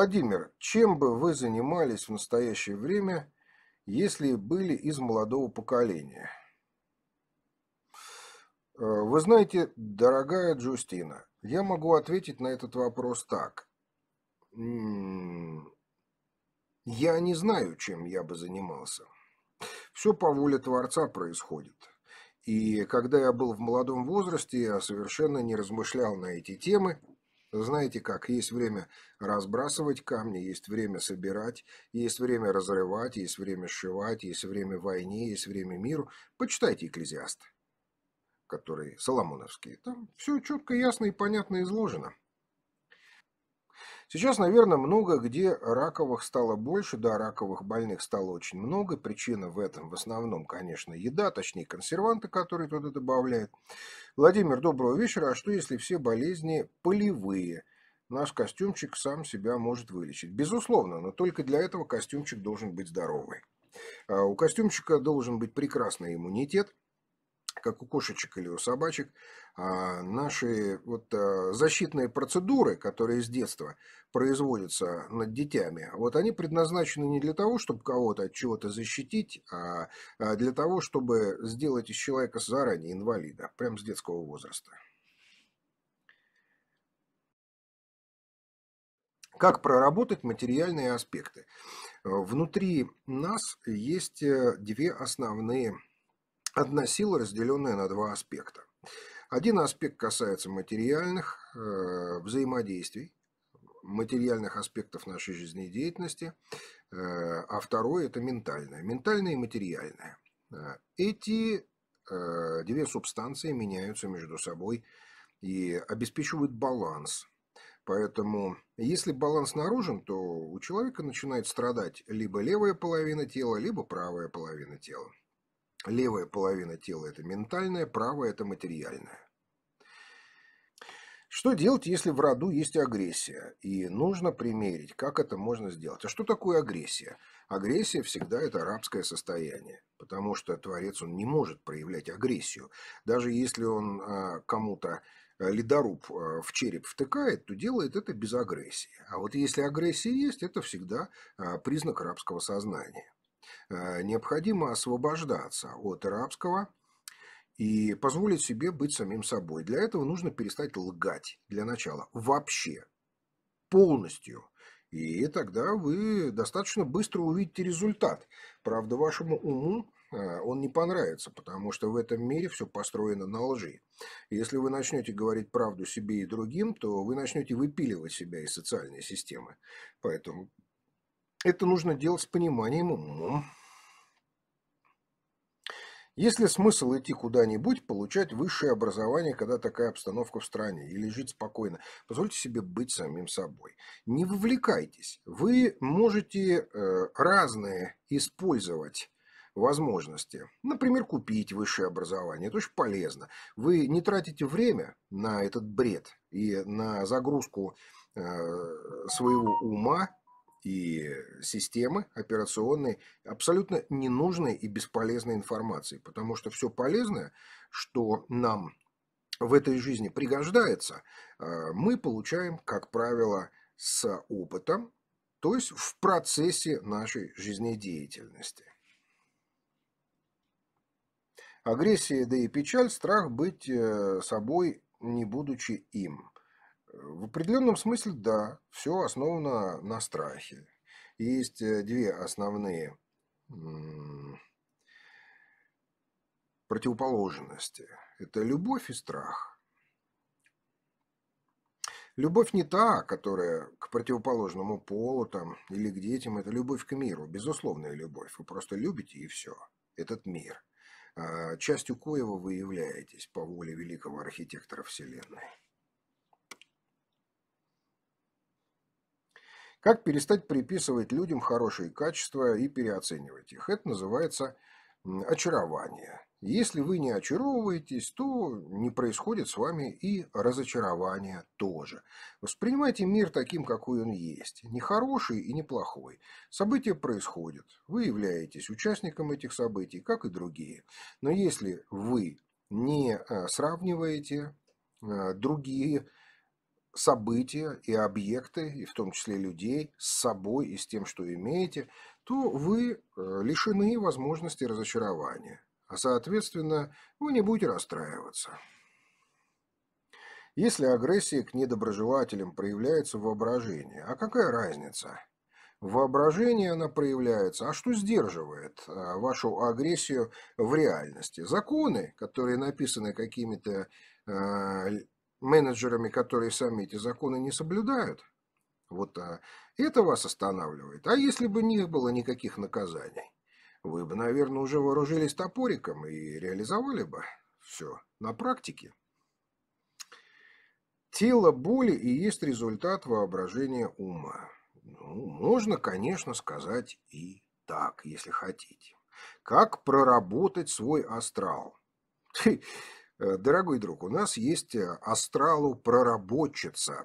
Владимир, чем бы вы занимались в настоящее время, если были из молодого поколения? Э, вы знаете, дорогая Джустина, я могу ответить на этот вопрос так. Я не знаю, чем я бы занимался. Все по воле Творца происходит. И когда я был в молодом возрасте, я совершенно не размышлял на эти темы, знаете как, есть время разбрасывать камни, есть время собирать, есть время разрывать, есть время сшивать, есть время войне, есть время миру. Почитайте «Экклезиаст», который Соломоновский. Там все четко, ясно и понятно изложено. Сейчас, наверное, много где раковых стало больше, да, раковых больных стало очень много. Причина в этом в основном, конечно, еда, точнее консерванты, которые туда добавляют. Владимир, доброго вечера. А что, если все болезни полевые? Наш костюмчик сам себя может вылечить. Безусловно, но только для этого костюмчик должен быть здоровый. А у костюмчика должен быть прекрасный иммунитет, как у кошечек или у собачек, а, наши вот а, защитные процедуры, которые с детства производятся над детьми, вот они предназначены не для того, чтобы кого-то от чего-то защитить, а, а для того, чтобы сделать из человека заранее инвалида, прямо с детского возраста. Как проработать материальные аспекты? Внутри нас есть э, две основные одна сила, разделенная на два аспекта. Один аспект касается материальных э, взаимодействий, материальных аспектов нашей жизнедеятельности, э, а второй – это ментальное. Ментальное и материальное. Э, эти э, две субстанции меняются между собой и обеспечивают баланс. Поэтому, если баланс наружен, то у человека начинает страдать либо левая половина тела, либо правая половина тела. Левая половина тела – это ментальная, правая – это материальная. Что делать, если в роду есть агрессия? И нужно примерить, как это можно сделать. А что такое агрессия? Агрессия всегда это арабское состояние, потому что Творец, он не может проявлять агрессию. Даже если он а, кому-то а, ледоруб а, в череп втыкает, то делает это без агрессии. А вот если агрессия есть, это всегда признак арабского сознания. Э, необходимо освобождаться от арабского и позволить себе быть самим собой. Для этого нужно перестать лгать для начала. Вообще. Полностью. И тогда вы достаточно быстро увидите результат. Правда, вашему уму э, он не понравится, потому что в этом мире все построено на лжи. Если вы начнете говорить правду себе и другим, то вы начнете выпиливать себя из социальной системы. Поэтому это нужно делать с пониманием умом. Если смысл идти куда-нибудь, получать высшее образование, когда такая обстановка в стране, или жить спокойно? Позвольте себе быть самим собой. Не вовлекайтесь. Вы можете э, разные использовать возможности. Например, купить высшее образование. Это очень полезно. Вы не тратите время на этот бред и на загрузку э, своего ума и системы операционные абсолютно ненужной и бесполезной информации, потому что все полезное, что нам в этой жизни пригождается, а, мы получаем, как правило, с опытом, то есть в процессе нашей жизнедеятельности. Агрессия, да и печаль, страх быть э, собой, не будучи им – в определенном смысле, да, все основано на страхе. Есть э, две основные противоположности. Это любовь и страх. Любовь не та, которая к противоположному полу там, или к детям. Это любовь к миру, безусловная любовь. Вы просто любите и все, этот мир. А частью коего вы являетесь по воле великого архитектора Вселенной. Как перестать приписывать людям хорошие качества и переоценивать их? Это называется очарование. Если вы не очаровываетесь, то не происходит с вами и разочарование тоже. Воспринимайте мир таким, какой он есть. Не хороший и не плохой. События происходят. Вы являетесь участником этих событий, как и другие. Но если вы не э, сравниваете э, другие события и объекты, и в том числе людей, с собой и с тем, что имеете, то вы э, лишены возможности разочарования. А соответственно, вы не будете расстраиваться. Если агрессия к недоброжелателям проявляется в воображении, а какая разница? воображение она проявляется, а что сдерживает э, вашу агрессию в реальности? Законы, которые написаны какими-то э, менеджерами, которые сами эти законы не соблюдают. Вот а это вас останавливает. А если бы не было никаких наказаний, вы бы, наверное, уже вооружились топориком и реализовали бы все на практике. Тело боли и есть результат воображения ума. Ну, можно, конечно, сказать и так, если хотите. Как проработать свой астрал? Э, дорогой друг, у нас есть э, астралу-проработчица э,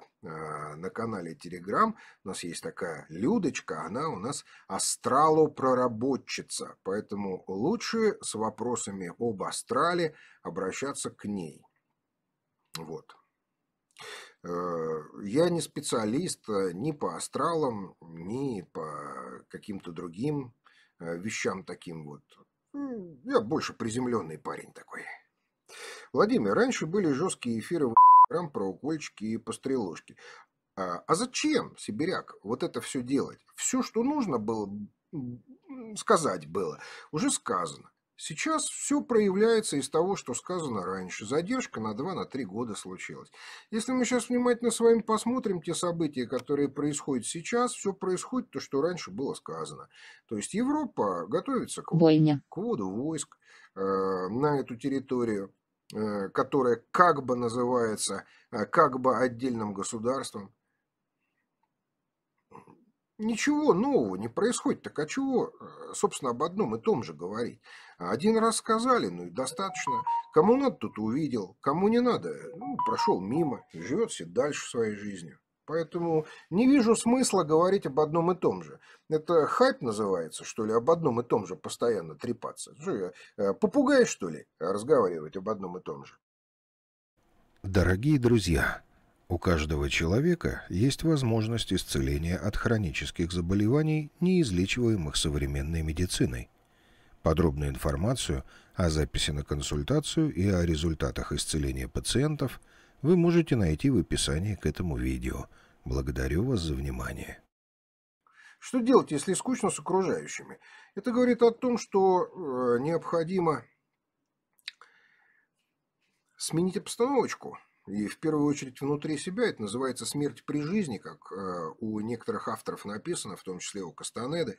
на канале Телеграм. У нас есть такая Людочка, она у нас астралу-проработчица. Поэтому лучше с вопросами об астрале обращаться к ней. Вот. Я не специалист ни по астралам, ни по каким-то другим вещам таким вот. Я больше приземленный парень такой. Владимир, раньше были жесткие эфиры в Инстаграм про укольчики и пострелушки. А, а зачем, сибиряк, вот это все делать? Все, что нужно было сказать было, уже сказано. Сейчас все проявляется из того, что сказано раньше. Задержка на 2-3 на года случилась. Если мы сейчас внимательно с вами посмотрим те события, которые происходят сейчас, все происходит то, что раньше было сказано. То есть Европа готовится к, Войне. к вводу войск э, на эту территорию. Э, которое как бы называется э, как бы отдельным государством. Ничего нового не происходит. Так а чего, э, собственно, об одном и том же говорить? Один раз сказали, ну и достаточно. Кому надо, тут увидел. Кому не надо, ну, прошел мимо, живет все дальше своей жизнью. Поэтому не вижу смысла говорить об одном и том же. Это хайп называется, что ли, об одном и том же постоянно трепаться. Что я, а, попугай, что ли, разговаривать об одном и том же? Дорогие друзья, у каждого человека есть возможность исцеления от хронических заболеваний, неизлечиваемых современной медициной. Подробную информацию о записи на консультацию и о результатах исцеления пациентов – вы можете найти в описании к этому видео. Благодарю вас за внимание. Что делать, если скучно с окружающими? Это говорит о том, что э, необходимо сменить обстановочку. И в первую очередь внутри себя это называется смерть при жизни, как э, у некоторых авторов написано, в том числе у Кастанеды,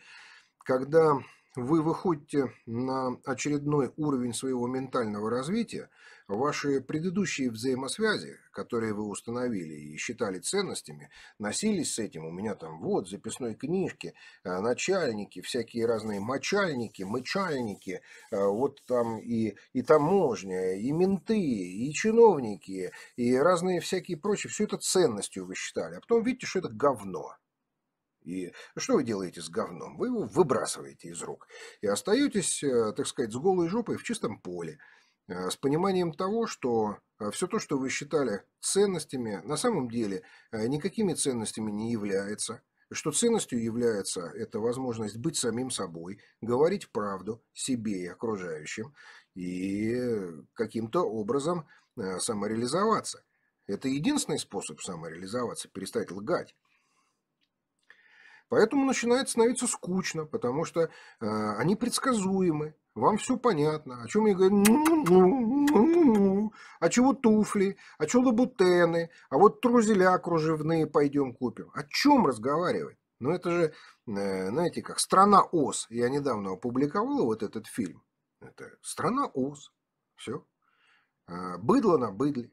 когда вы выходите на очередной уровень своего ментального развития, Ваши предыдущие взаимосвязи, которые вы установили и считали ценностями, носились с этим. У меня там вот записной книжки, э, начальники, всякие разные мочальники, мычальники, э, вот там и, и таможня, и менты, и чиновники, и разные всякие прочие. Все это ценностью вы считали. А потом видите, что это говно. И что вы делаете с говном? Вы его выбрасываете из рук и остаетесь, э, так сказать, с голой жопой в чистом поле. Э, с пониманием того, что э, все то, что вы считали ценностями, на самом деле э, никакими ценностями не является, что ценностью является эта возможность быть самим собой, говорить правду себе и окружающим и каким-то образом самореализоваться. Это единственный способ самореализоваться, перестать лгать. Поэтому начинает становиться скучно, потому что э, они предсказуемы, вам все понятно. О чем я говорю? А чего туфли? А чего лабутены? А вот трузеля кружевные пойдем купим. О чем разговаривать? Ну это же, э, знаете как, страна ОС. Я недавно опубликовал вот этот фильм. Это страна ОС. Все. А, быдло на быдле.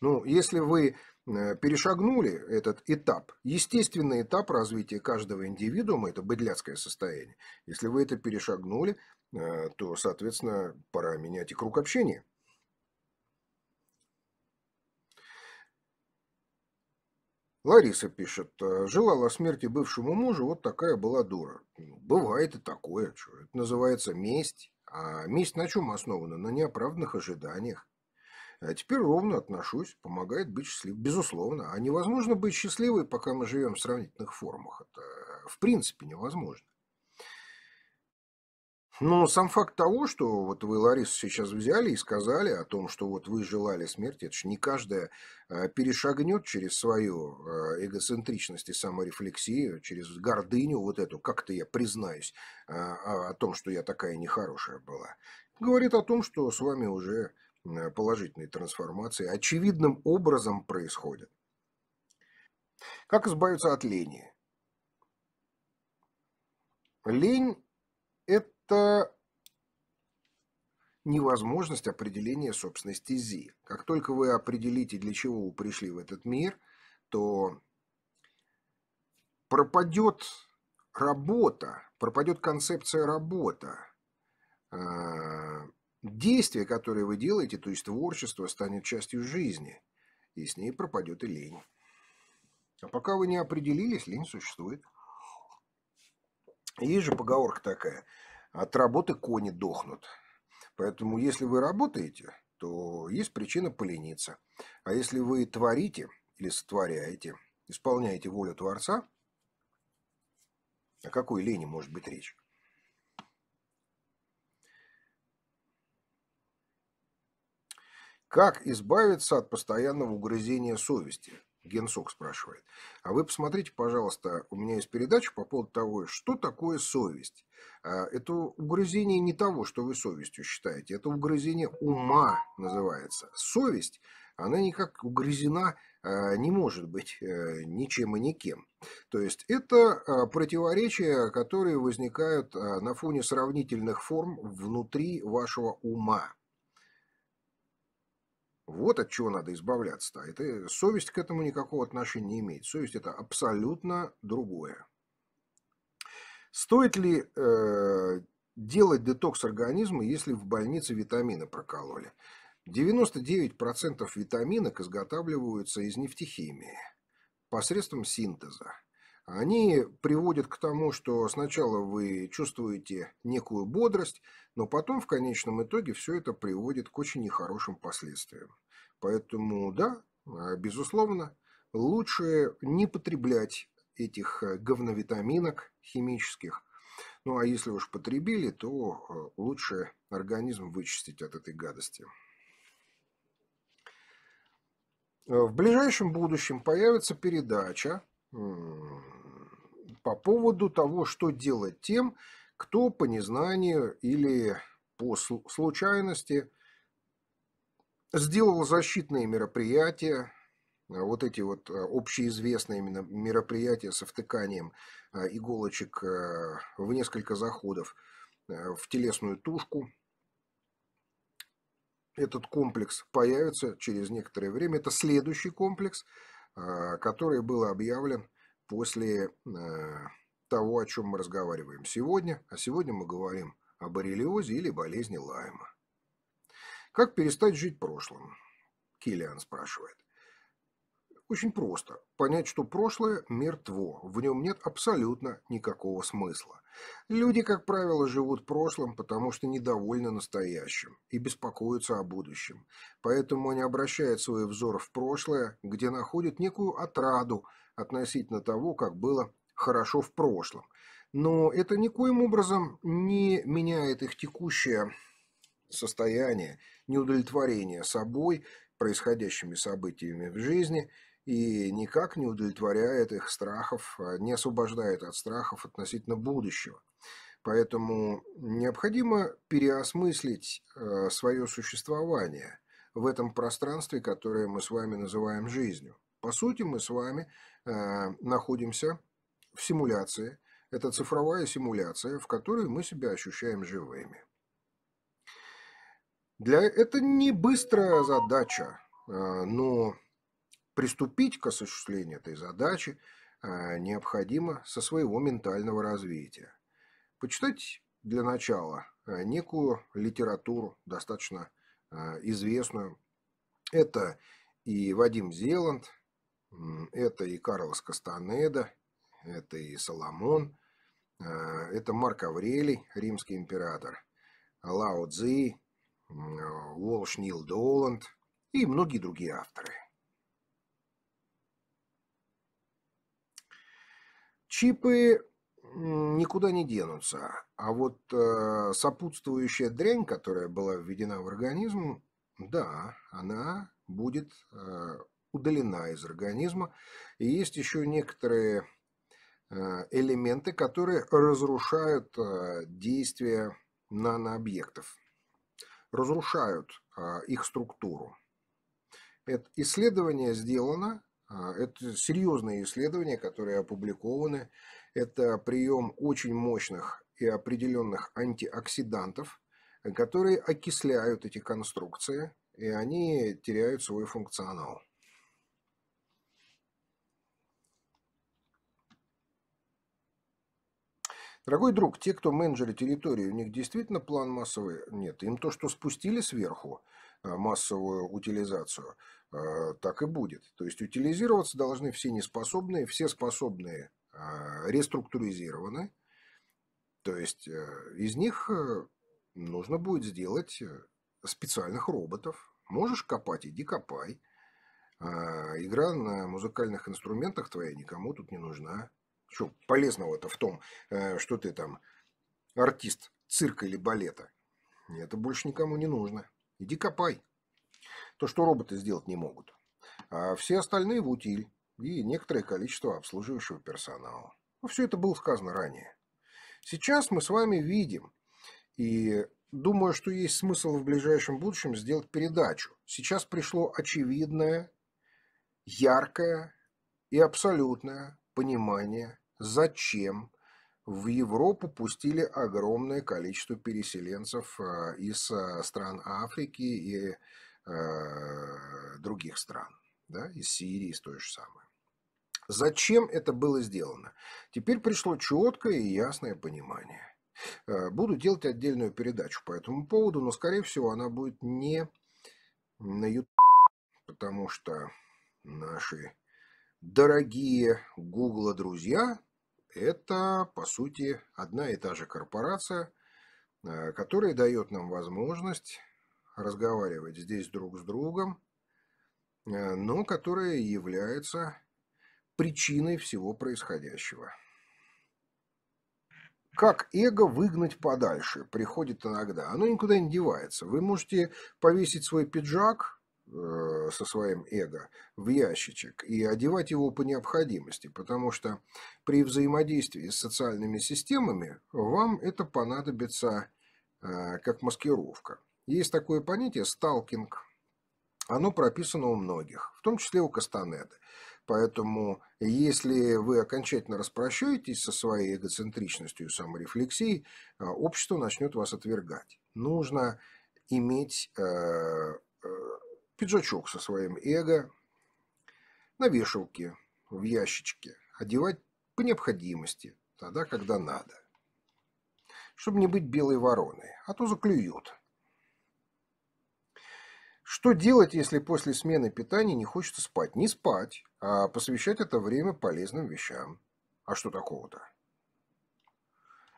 Ну, если вы Э, перешагнули этот этап, естественный этап развития каждого индивидуума, это быдляцкое состояние, если вы это перешагнули, э, то, соответственно, пора менять и круг общения. Лариса пишет, «Э, желала смерти бывшему мужу, вот такая была дура. Ну, бывает и такое, что это называется месть. А месть на чем основана? На неоправданных ожиданиях. А теперь ровно отношусь, помогает быть счастливым. Безусловно. А невозможно быть счастливой, пока мы живем в сравнительных формах. Это э, в принципе невозможно. Но сам факт того, что вот вы, Ларису, сейчас взяли и сказали о том, что вот вы желали смерти, это же не каждая э, перешагнет через свою э, эгоцентричность и саморефлексию, через гордыню вот эту, как-то я признаюсь о том, что я такая нехорошая была. Говорит о том, что с вами уже Э, положительные трансформации очевидным образом происходят. Как избавиться от лени? Лень – это невозможность определения собственной стези. Как только вы определите, для чего вы пришли в этот мир, то пропадет работа, пропадет концепция работа, э, действие, которое вы делаете, то есть творчество, станет частью жизни, и с ней пропадет и лень. А пока вы не определились, лень существует. Есть же поговорка такая, от работы кони дохнут. Поэтому если вы работаете, то есть причина полениться. А если вы творите или сотворяете, исполняете волю Творца, о какой лени может быть речь? Как избавиться от постоянного угрызения совести? Генсок спрашивает. А вы посмотрите, пожалуйста, у меня есть передача по поводу того, что такое совесть. А, это угрызение не того, что вы совестью считаете, это угрызение ума называется. Совесть, она никак угрызена а, не может быть э, ничем и никем. То есть это а, противоречия, которые возникают на фоне сравнительных форм внутри вашего ума. Вот от чего надо избавляться-то. Это, совесть к этому никакого отношения не имеет. Совесть – это абсолютно другое. Стоит ли э, делать детокс организма, если в больнице витамины прокололи? 99% витаминок изготавливаются из нефтехимии посредством синтеза они приводят к тому, что сначала вы чувствуете некую бодрость, но потом в конечном итоге все это приводит к очень нехорошим последствиям. Поэтому да, а, безусловно, лучше не потреблять этих э, говновитаминок химических. Ну а если уж потребили, то э, лучше организм вычистить от этой гадости. Э, в ближайшем будущем появится передача, по поводу того, что делать тем, кто по незнанию или по случайности сделал защитные мероприятия, а, вот эти вот а, общеизвестные именно мероприятия со втыканием а, иголочек в несколько заходов в телесную тушку. Этот комплекс появится через некоторое время. Это следующий комплекс, который был объявлен после э, того, о чем мы разговариваем сегодня. А сегодня мы говорим о боррелиозе или болезни Лайма. Как перестать жить прошлым? Киллиан спрашивает. Очень просто. Понять, что прошлое мертво, в нем нет абсолютно никакого смысла. Люди, как правило, живут прошлым, потому что недовольны настоящим и беспокоятся о будущем. Поэтому они обращают свой взор в прошлое, где находят некую отраду относительно того, как было хорошо в прошлом. Но это никоим образом не меняет их текущее состояние неудовлетворения собой, происходящими событиями в жизни – и никак не удовлетворяет их страхов, а не освобождает от страхов относительно будущего. Поэтому необходимо переосмыслить э, свое существование в этом пространстве, которое мы с вами называем жизнью. По сути, мы с вами э, находимся в симуляции. Это цифровая симуляция, в которой мы себя ощущаем живыми. Для это не быстрая задача, э, но Приступить к осуществлению этой задачи а, необходимо со своего ментального развития. Почитать для начала а, некую литературу, достаточно а, известную. Это и Вадим Зеланд, это и Карлос Кастанеда, это и Соломон, это Марк Аврелий, римский император, Лао Цзи, Уолш Нил Доланд и многие другие авторы. Чипы никуда не денутся, а вот э, сопутствующая дрянь, которая была введена в организм, да, она будет э, удалена из организма. И есть еще некоторые э, элементы, которые разрушают э, действие нанообъектов, разрушают э, их структуру. Это исследование сделано а, это серьезные исследования, которые опубликованы. Это прием очень мощных и определенных антиоксидантов, э, которые окисляют эти конструкции, и они теряют свой функционал. Дорогой друг, те, кто менеджеры территории, у них действительно план массовый? Нет, им то, что спустили сверху, Э, массовую утилизацию, э, так и будет. То есть утилизироваться должны все неспособные, все способные а, реструктуризированы. То есть э, из них нужно будет сделать специальных роботов. Можешь копать, иди копай. А, игра на музыкальных инструментах твоя никому тут не нужна. Что полезного-то в том, что ты там артист цирка или балета? Это больше никому не нужно. Иди копай. То, что роботы сделать не могут. А все остальные в утиль и некоторое количество обслуживающего персонала. Но все это было сказано ранее. Сейчас мы с вами видим, и думаю, что есть смысл в ближайшем будущем сделать передачу. Сейчас пришло очевидное, яркое и абсолютное понимание, зачем в Европу пустили огромное количество переселенцев э, из э, стран Африки и э, других стран, да, из Сирии, из той же самой. Зачем это было сделано? Теперь пришло четкое и ясное понимание. Буду делать отдельную передачу по этому поводу, но, скорее всего, она будет не на YouTube, потому что наши дорогие Google друзья это, по сути, одна и та же корпорация, э, которая дает нам возможность разговаривать здесь друг с другом, э, но которая является причиной всего происходящего. Как эго выгнать подальше? Приходит иногда. Оно никуда не девается. Вы можете повесить свой пиджак, Э, со своим эго в ящичек и одевать его по необходимости, потому что при взаимодействии с социальными системами вам это понадобится э, как маскировка. Есть такое понятие «сталкинг». Оно прописано у многих, в том числе у Кастанеды. Поэтому, если вы окончательно распрощаетесь со своей эгоцентричностью и саморефлексией, э, общество начнет вас отвергать. Нужно иметь Пиджачок со своим эго на вешалке, в ящичке, одевать по необходимости, тогда, когда надо. Чтобы не быть белой вороной, а то заклюют. Что делать, если после смены питания не хочется спать? Не спать, а посвящать это время полезным вещам. А что такого-то?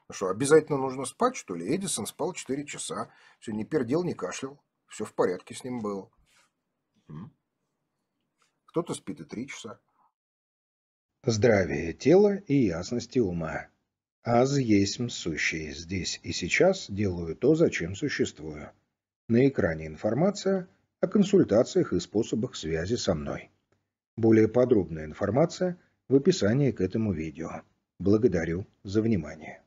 Ну что, обязательно нужно спать, что ли? Эдисон спал 4 часа. Все, не пердел, не кашлял. Все в порядке с ним было. Кто-то спит и три часа. Здравие тела и ясности ума. Аз есть сущие здесь и сейчас делаю то, зачем существую. На экране информация о консультациях и способах связи со мной. Более подробная информация в описании к этому видео. Благодарю за внимание.